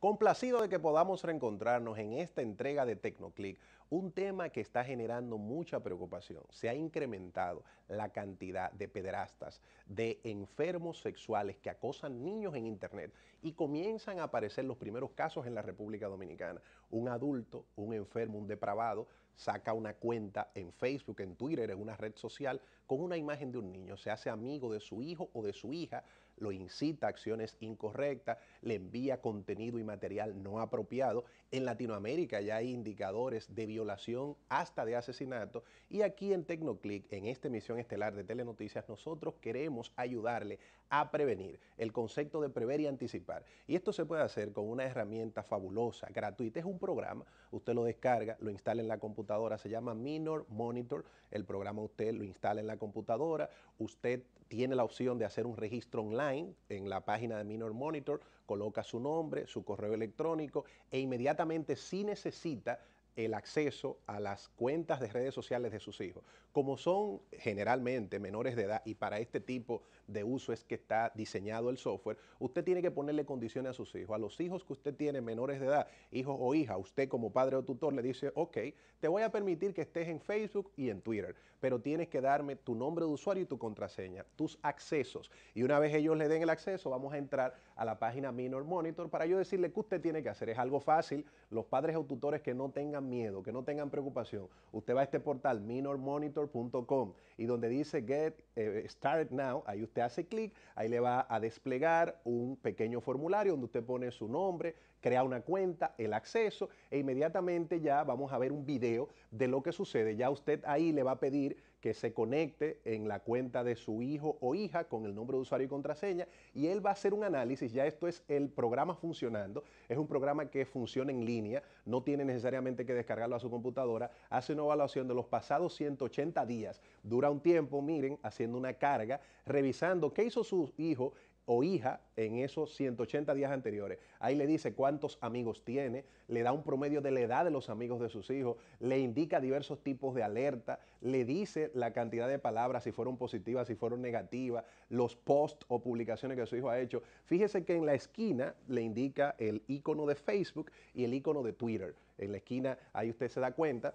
Complacido de que podamos reencontrarnos en esta entrega de Tecnoclick, un tema que está generando mucha preocupación. Se ha incrementado la cantidad de pederastas, de enfermos sexuales que acosan niños en Internet y comienzan a aparecer los primeros casos en la República Dominicana. Un adulto, un enfermo, un depravado, saca una cuenta en Facebook, en Twitter, en una red social con una imagen de un niño, se hace amigo de su hijo o de su hija, lo incita a acciones incorrectas, le envía contenido y material no apropiado. En Latinoamérica ya hay indicadores de violación hasta de asesinato y aquí en Tecnoclick, en esta emisión estelar de Telenoticias, nosotros queremos ayudarle a prevenir, el concepto de prever y anticipar. Y esto se puede hacer con una herramienta fabulosa, gratuita, es un programa, usted lo descarga, lo instala en la computadora, se llama Minor Monitor, el programa usted lo instala en la computadora, usted tiene la opción de hacer un registro online, en la página de Minor Monitor, coloca su nombre, su correo electrónico e inmediatamente si necesita el acceso a las cuentas de redes sociales de sus hijos. Como son generalmente menores de edad y para este tipo de uso es que está diseñado el software, usted tiene que ponerle condiciones a sus hijos. A los hijos que usted tiene menores de edad, hijos o hija, usted como padre o tutor le dice, ok, te voy a permitir que estés en Facebook y en Twitter, pero tienes que darme tu nombre de usuario y tu contraseña, tus accesos. Y una vez ellos le den el acceso, vamos a entrar a la página Minor Monitor para yo decirle que usted tiene que hacer. Es algo fácil. Los padres o tutores que no tengan miedo, que no tengan preocupación, usted va a este portal minormonitor.com y donde dice Get Started Now, ahí usted hace clic, ahí le va a desplegar un pequeño formulario donde usted pone su nombre, crea una cuenta, el acceso e inmediatamente ya vamos a ver un video de lo que sucede. Ya usted ahí le va a pedir que se conecte en la cuenta de su hijo o hija con el nombre de usuario y contraseña y él va a hacer un análisis, ya esto es el programa funcionando, es un programa que funciona en línea, no tiene necesariamente que descargarlo a su computadora, hace una evaluación de los pasados 180 días, dura un tiempo, miren, haciendo una carga, revisando qué hizo su hijo o hija en esos 180 días anteriores. Ahí le dice cuántos amigos tiene, le da un promedio de la edad de los amigos de sus hijos, le indica diversos tipos de alerta, le dice la cantidad de palabras, si fueron positivas, si fueron negativas, los posts o publicaciones que su hijo ha hecho. Fíjese que en la esquina le indica el icono de Facebook y el icono de Twitter. En la esquina, ahí usted se da cuenta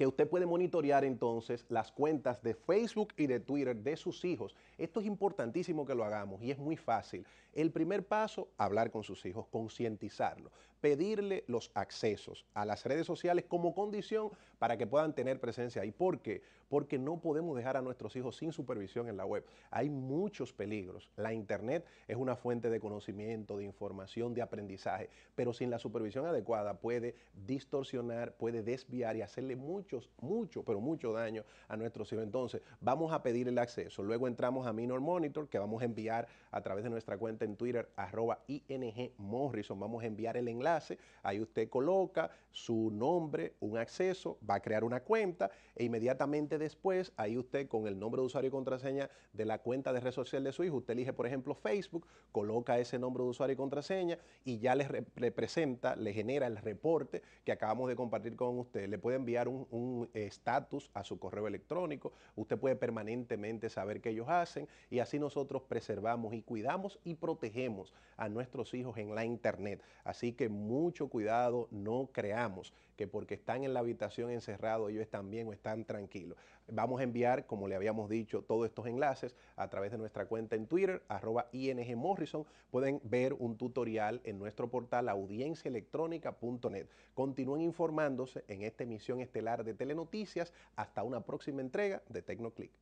que usted puede monitorear entonces las cuentas de Facebook y de Twitter de sus hijos. Esto es importantísimo que lo hagamos y es muy fácil. El primer paso, hablar con sus hijos, concientizarlo, pedirle los accesos a las redes sociales como condición para que puedan tener presencia ahí. ¿Por qué? Porque no podemos dejar a nuestros hijos sin supervisión en la web. Hay muchos peligros. La Internet es una fuente de conocimiento, de información, de aprendizaje, pero sin la supervisión adecuada puede distorsionar, puede desviar y hacerle mucho mucho, pero mucho daño a nuestros hijos. Entonces, vamos a pedir el acceso. Luego entramos a Minor Monitor, que vamos a enviar a través de nuestra cuenta en Twitter, arroba ING Morrison. Vamos a enviar el enlace. Ahí usted coloca su nombre, un acceso, va a crear una cuenta e inmediatamente después, ahí usted con el nombre de usuario y contraseña de la cuenta de red social de su hijo, usted elige, por ejemplo, Facebook, coloca ese nombre de usuario y contraseña y ya le presenta, le genera el reporte que acabamos de compartir con usted. Le puede enviar un, un estatus a su correo electrónico, usted puede permanentemente saber qué ellos hacen y así nosotros preservamos y cuidamos y protegemos a nuestros hijos en la internet. Así que mucho cuidado, no creamos que porque están en la habitación encerrado ellos están bien o están tranquilos. Vamos a enviar, como le habíamos dicho, todos estos enlaces a través de nuestra cuenta en Twitter, arroba Pueden ver un tutorial en nuestro portal audienciaelectrónica.net. Continúen informándose en esta emisión estelar de Telenoticias. Hasta una próxima entrega de TecnoClick.